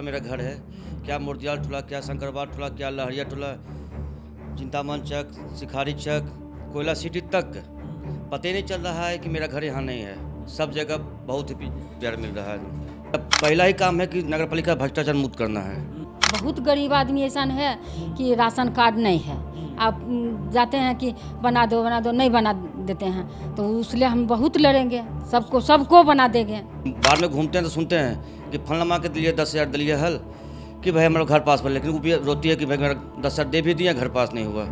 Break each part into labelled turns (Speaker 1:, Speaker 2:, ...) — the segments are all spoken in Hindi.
Speaker 1: दूसरा मेरा घर है क्या मुरदियाल टोला क्या शंकरवार टोला क्या लहरिया टोला चिंतामन चक सिखारी चक कोयला सिटी तक पता ही नहीं चल रहा है कि मेरा घर यहाँ नहीं है सब जगह बहुत ही प्यार मिल रहा है पहला ही काम है कि नगर पालिका भ्रष्टाचार मुक्त करना है
Speaker 2: बहुत गरीब आदमी ऐसा है कि राशन कार्ड नहीं है आप जाते हैं कि बना दो बना दो नहीं बना देते हैं तो उसलिए हम बहुत लड़ेंगे सबको सबको बना देंगे
Speaker 1: बाहर में घूमते हैं तो सुनते हैं कि फलना के दिलिए दस हज़ार दिलिए हल कि भाई हमारे घर पास पर लेकिन वो रोती है कि भाई मेरा दस हज़ार दे भी दिया घर पास नहीं हुआ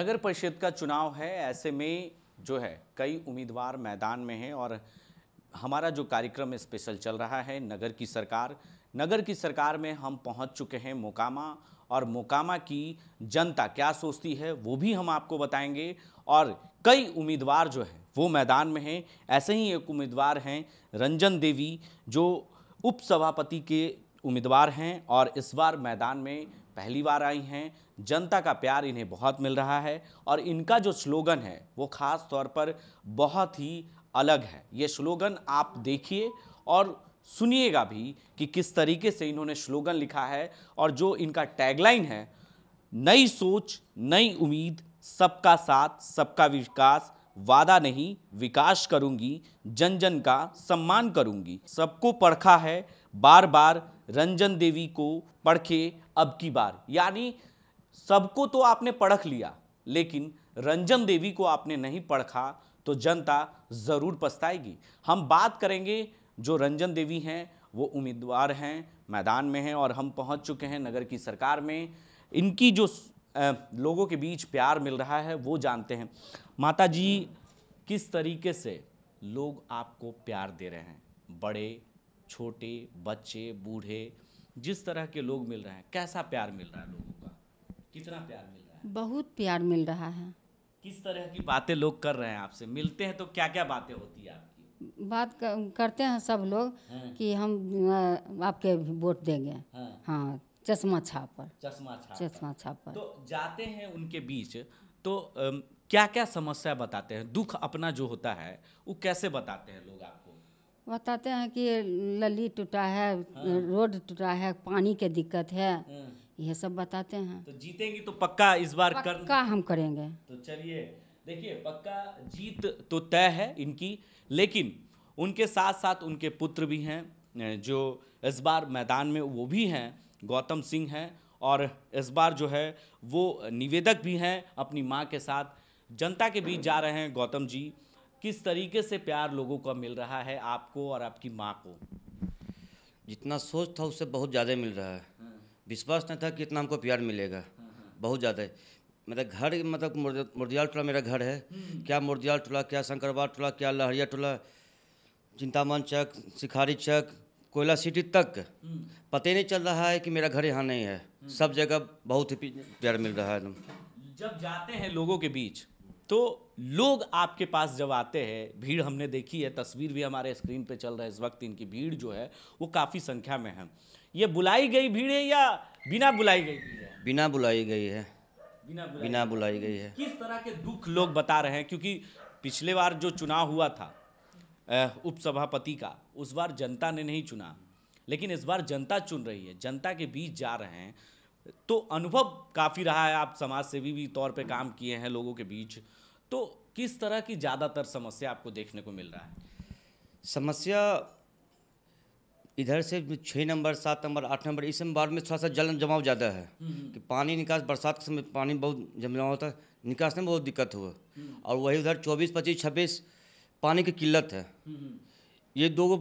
Speaker 3: नगर परिषद का चुनाव है ऐसे में जो है कई उम्मीदवार मैदान में हैं और हमारा जो कार्यक्रम स्पेशल चल रहा है नगर की सरकार नगर की सरकार में हम पहुंच चुके हैं मोकामा और मोकामा की जनता क्या सोचती है वो भी हम आपको बताएंगे और कई उम्मीदवार जो हैं वो मैदान में हैं ऐसे ही एक उम्मीदवार हैं रंजन देवी जो उपसभापति के उम्मीदवार हैं और इस बार मैदान में पहली बार आई हैं जनता का प्यार इन्हें बहुत मिल रहा है और इनका जो स्लोगन है वो ख़ास तौर पर बहुत ही अलग है ये स्लोगन आप देखिए और सुनिएगा भी कि किस तरीके से इन्होंने स्लोगन लिखा है और जो इनका टैगलाइन है नई सोच नई उम्मीद सबका साथ सबका विकास वादा नहीं विकास करूंगी जन जन का सम्मान करूंगी सबको परखा है बार बार रंजन देवी को पढ़के अब की बार यानी सबको तो आपने पढ़ख लिया लेकिन रंजन देवी को आपने नहीं पढ़खा तो जनता ज़रूर पछताएगी हम बात करेंगे जो रंजन देवी हैं वो उम्मीदवार हैं मैदान में हैं और हम पहुंच चुके हैं नगर की सरकार में इनकी जो लोगों के बीच प्यार मिल रहा है वो जानते हैं माता जी किस तरीके से लोग आपको प्यार दे रहे हैं बड़े छोटे बच्चे बूढ़े जिस तरह के लोग मिल रहे हैं कैसा प्यार मिल रहा है लोगों का
Speaker 2: कितना प्यार मिल रहा है बहुत प्यार मिल रहा है किस तरह
Speaker 3: की बातें लोग कर रहे हैं आपसे मिलते हैं तो क्या क्या बातें होती है आपकी
Speaker 2: बात करते हैं सब लोग हम्म। कि हम आपके वोट देंगे हम्म। हाँ चश्मा छाप पर
Speaker 3: चश्मा छाप चश्मा
Speaker 2: छाप पर तो
Speaker 3: जाते हैं उनके बीच तो क्या क्या समस्या बताते हैं दुख अपना जो होता है वो कैसे बताते हैं लोग आपको
Speaker 2: बताते हैं कि लली टूटा है हाँ। रोड टूटा है पानी के दिक्कत है हम्म। यह सब बताते हैं तो जीतेंगी
Speaker 3: तो पक्का इस बार पक्का कर... हम
Speaker 2: करेंगे तो चलिए देखिए
Speaker 3: पक्का जीत तो तय है इनकी लेकिन उनके साथ साथ उनके पुत्र भी हैं जो इस बार मैदान में वो भी हैं गौतम सिंह हैं और इस बार जो है वो निवेदक भी हैं अपनी माँ के साथ जनता के बीच जा रहे हैं गौतम जी किस तरीके से प्यार लोगों का मिल रहा है आपको और आपकी माँ को
Speaker 1: जितना सोच था उससे बहुत ज़्यादा मिल रहा है हाँ। विश्वास नहीं था कि इतना हमको प्यार मिलेगा हाँ, हाँ। बहुत ज़्यादा मेरा घर मतलब मुरदियाल टोला मेरा घर है हम्म। क्या मुरदियाल टोला क्या शंकरवार टोला क्या लहरिया टोला चिंतामन चक सिखारी चक कोयला सिटी तक हम्म। पता ही नहीं चल रहा है कि मेरा घर यहाँ नहीं है हम्म। सब जगह बहुत ही प्यार मिल रहा है एकदम
Speaker 3: जब जाते हैं लोगों के बीच तो लोग आपके पास जब आते हैं भीड़ हमने देखी है तस्वीर भी हमारे स्क्रीन पे चल रहा है इस वक्त इनकी भीड़ जो है वो काफ़ी संख्या में है ये बुलाई गई भीड़ है या बिना बुलाई गई भीड़ है बिना बुलाई गई है बिना बुलाई, बिना बुलाई गई है किस तरह के दुख लोग बता रहे हैं क्योंकि पिछले बार जो चुनाव हुआ था उपसभापति का उस बार जनता ने नहीं चुना लेकिन इस बार जनता चुन रही है जनता के बीच जा रहे हैं तो अनुभव काफ़ी रहा है आप समाज सेवी भी तौर पे काम किए हैं लोगों के बीच तो किस तरह की ज़्यादातर समस्या आपको देखने को
Speaker 1: मिल रहा है समस्या इधर से छः नंबर सात नंबर आठ नंबर इस बार में थोड़ा सा जल जमाव ज़्यादा है हम्म, हम्म। कि पानी निकास बरसात के समय पानी बहुत जमा होता है निकास में बहुत दिक्कत हुआ हम्म। और वही उधर चौबीस पच्चीस छब्बीस पानी की किल्लत है ये दो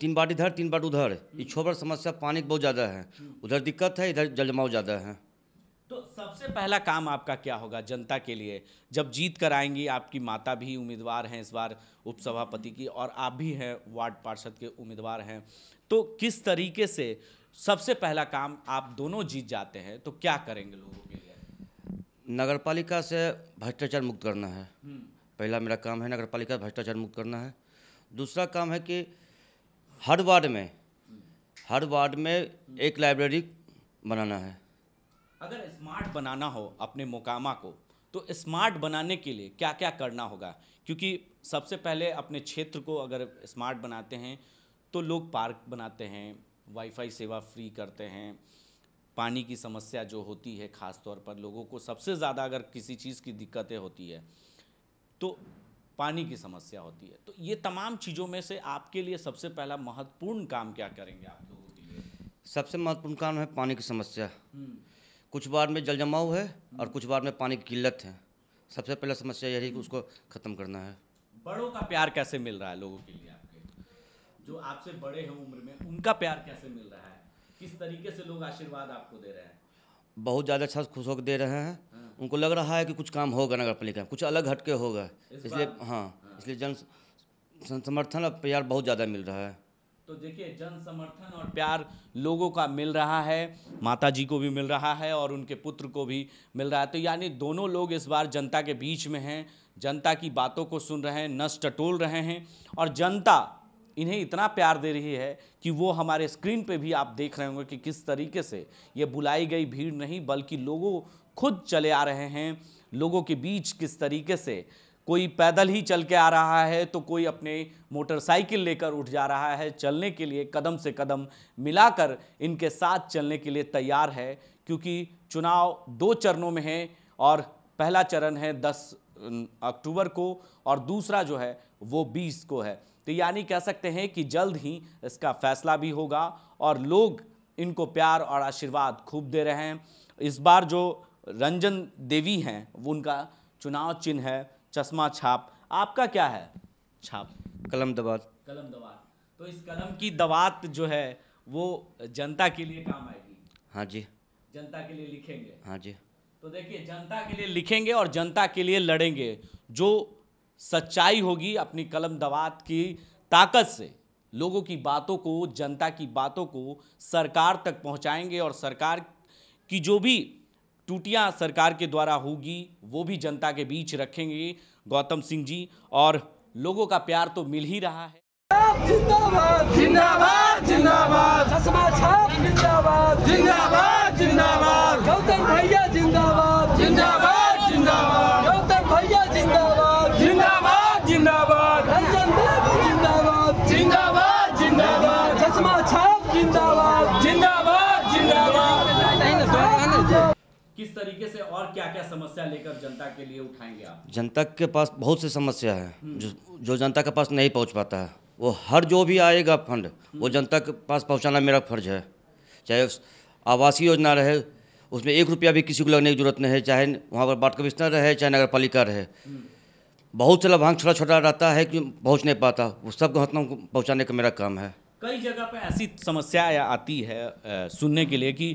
Speaker 1: तीन बार इधर तीन बार उधर ये बार समस्या पानी बहुत ज़्यादा है उधर दिक्कत है इधर जल जमाव ज़्यादा है
Speaker 3: तो सबसे पहला काम आपका क्या होगा जनता के लिए जब जीत कर आएंगी आपकी माता भी उम्मीदवार हैं इस बार उपसभापति की और आप भी हैं वार्ड पार्षद के उम्मीदवार हैं तो किस तरीके से सबसे पहला काम आप दोनों जीत जाते हैं तो क्या करेंगे लोगों के
Speaker 1: लिए नगर पालिका से भ्रष्टाचार मुक्त करना है हम्म। पहला मेरा काम है नगर पालिका भ्रष्टाचार मुक्त करना है दूसरा काम है कि हर वार्ड में हर वार्ड में एक लाइब्रेरी बनाना है
Speaker 3: अगर स्मार्ट
Speaker 1: बनाना हो अपने
Speaker 3: मोकामा को तो स्मार्ट बनाने के लिए क्या क्या करना होगा क्योंकि सबसे पहले अपने क्षेत्र को अगर स्मार्ट बनाते हैं तो लोग पार्क बनाते हैं वाईफाई सेवा फ्री करते हैं पानी की समस्या जो होती है ख़ास तौर पर लोगों को सबसे ज़्यादा अगर किसी चीज़ की दिक्कतें होती है तो पानी की समस्या होती है तो ये तमाम चीज़ों में से आपके लिए सबसे पहला महत्वपूर्ण काम क्या करेंगे आप लोगों के
Speaker 1: लिए सबसे महत्वपूर्ण काम है पानी की समस्या हम्म। कुछ बार में जल जमाव है हम्म। और कुछ बार में पानी की किल्लत है सबसे पहला समस्या यही है कि उसको ख़त्म करना है बड़ों का प्यार कैसे मिल रहा है लोगों के लिए
Speaker 3: जो आपसे बड़े हैं उम्र में उनका प्यार कैसे मिल रहा है किस तरीके से लोग आशीर्वाद आपको दे रहे हैं
Speaker 1: बहुत ज़्यादा अच्छा खुश होकर दे रहे हैं हाँ। उनको लग रहा है कि कुछ काम होगा नगर पालिका कुछ अलग हटके होगा इसलिए हाँ, हाँ इसलिए जन समर्थन और प्यार बहुत ज़्यादा मिल रहा है
Speaker 3: तो देखिए जन समर्थन और प्यार लोगों का मिल रहा है माता जी को भी मिल रहा है और उनके पुत्र को भी मिल रहा है तो यानी दोनों लोग इस बार जनता के बीच में हैं जनता की बातों को सुन रहे हैं नस टटोल रहे हैं और जनता इन्हें इतना प्यार दे रही है कि वो हमारे स्क्रीन पे भी आप देख रहे होंगे कि किस तरीके से ये बुलाई गई भीड़ नहीं बल्कि लोगों खुद चले आ रहे हैं लोगों के बीच किस तरीके से कोई पैदल ही चल के आ रहा है तो कोई अपने मोटरसाइकिल लेकर उठ जा रहा है चलने के लिए कदम से कदम मिलाकर इनके साथ चलने के लिए तैयार है क्योंकि चुनाव दो चरणों में है और पहला चरण है 10 अक्टूबर को और दूसरा जो है वो 20 को है तो यानी कह सकते हैं कि जल्द ही इसका फैसला भी होगा और लोग इनको प्यार और आशीर्वाद खूब दे रहे हैं इस बार जो रंजन देवी हैं वो उनका चुनाव चिन्ह है चश्मा छाप आपका क्या है छाप कलम दवात कलम दवात तो इस कलम की दवात जो है वो जनता के लिए काम आएगी हाँ जी जनता के लिए लिखेंगे हाँ जी तो देखिए जनता के लिए लिखेंगे और जनता के लिए लड़ेंगे जो सच्चाई होगी अपनी कलम दवात की ताकत से लोगों की बातों को जनता की बातों को सरकार तक पहुंचाएंगे और सरकार की जो भी टूटियाँ सरकार के द्वारा होगी वो भी जनता के बीच रखेंगे गौतम सिंह जी और लोगों का प्यार तो मिल ही रहा है
Speaker 2: जिंदाबाद जिंदाबाद जिंदाबाद जिंदाबाद जिंदाबाद जिंदाबाद जिंदाबाद
Speaker 3: तरीके से और क्या क्या समस्या लेकर जनता के लिए उठाएंगे आप
Speaker 1: जनता के पास बहुत सी समस्या है हम्म। जो जो जनता के पास नहीं पहुँच पाता है वो हर जो भी आएगा फंड हम्म। वो जनता के पास पहुँचाना मेरा फर्ज है चाहे आवासीय योजना रहे उसमें एक रुपया भी किसी को लगने की जरूरत नहीं है चाहे वहाँ पर बाट कमिश्नर रहे चाहे नगर पालिका रहे हम्म। बहुत से लाभांश छोटा छोटा रहता है कि पहुँच नहीं पाता सब सबको हतम पहुँचाने का मेरा काम है कई जगह पर ऐसी समस्या आती
Speaker 3: है सुनने के लिए कि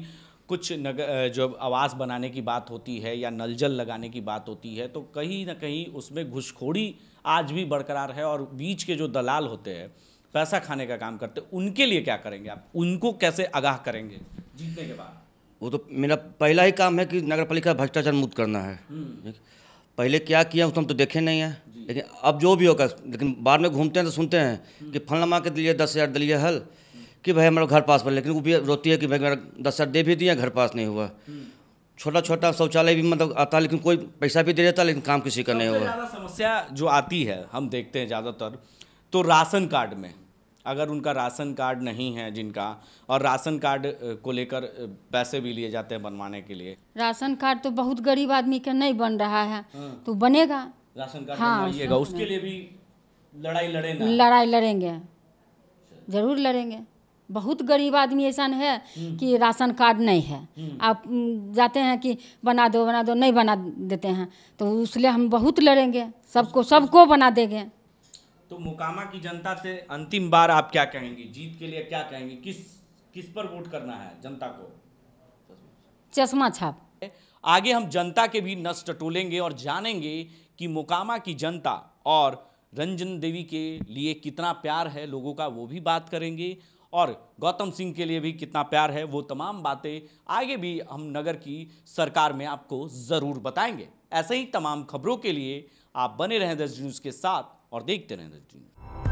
Speaker 3: कुछ नगर जो आवास बनाने की बात होती है या नल जल लगाने की बात होती है तो कहीं ना कहीं उसमें घुसखोरी आज भी बरकरार है और बीच के जो दलाल होते हैं पैसा खाने का काम करते उनके लिए क्या करेंगे आप उनको कैसे आगाह करेंगे जीतने के बाद
Speaker 1: वो तो मेरा पहला ही काम है कि नगर पालिका भ्रष्टाचार मुक्त करना है हम्म। पहले क्या किया उसमें हम तो देखे नहीं है लेकिन अब जो भी होगा लेकिन बाद में घूमते हैं तो सुनते हैं हम्म। कि फलनामा के दिलिए दस हज़ार दिलिए हल कि भाई हमारा घर पास पर लेकिन वो भी रोती है कि भाई मेरा दस हजार दे भी दिए घर पास नहीं हुआ हम्म। छोटा छोटा शौचालय भी मतलब आता है लेकिन कोई पैसा भी दे देता लेकिन काम किसी का नहीं हुआ समस्या जो आती है हम देखते हैं ज़्यादातर
Speaker 3: तो राशन कार्ड में अगर उनका राशन कार्ड नहीं है जिनका और राशन कार्ड को लेकर पैसे भी लिए जाते हैं बनवाने के लिए
Speaker 2: राशन कार्ड तो बहुत गरीब आदमी का नहीं बन रहा है हाँ। तो बनेगा राशन कार्ड हाँ, बनवाइएगा उसके
Speaker 3: लिए भी लड़ाई लड़ेंगे लड़ाई
Speaker 2: लड़ेंगे जरूर लड़ेंगे बहुत गरीब आदमी ऐसा है हम्म। कि राशन कार्ड नहीं है हम्म। आप जाते हैं कि बना दो बना दो नहीं बना देते हैं तो उसलिए हम बहुत लड़ेंगे सबको सबको बना देंगे
Speaker 3: तो मोकामा की जनता से अंतिम बार आप क्या कहेंगे जीत के लिए क्या कहेंगे किस किस पर वोट करना है जनता को
Speaker 2: चश्मा छाप
Speaker 3: आगे हम जनता के भी नष्ट टोलेंगे और जानेंगे कि मोकामा की जनता और रंजन देवी के लिए कितना प्यार है लोगों का वो भी बात करेंगे और गौतम सिंह के लिए भी कितना प्यार है वो तमाम बातें आगे भी हम नगर की सरकार में आपको ज़रूर बताएंगे ऐसे ही तमाम खबरों के लिए आप बने रहें दस न्यूज़ के साथ और देखते रहें दस न्यूज़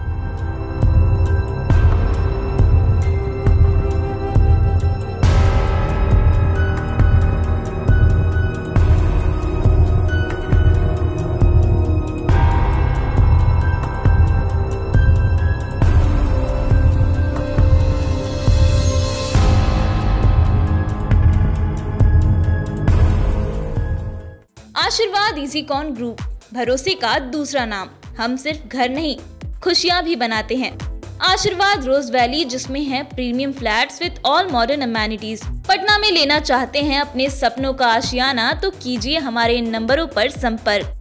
Speaker 2: आशीर्वाद इजी कॉन ग्रुप भरोसे का दूसरा नाम हम सिर्फ घर नहीं खुशियाँ भी बनाते हैं आशीर्वाद रोज वैली जिसमें है premium flats with all modern amenities Patna में लेना चाहते हैं अपने सपनों का आशियाना तो कीजिए हमारे नंबरों पर संपर्क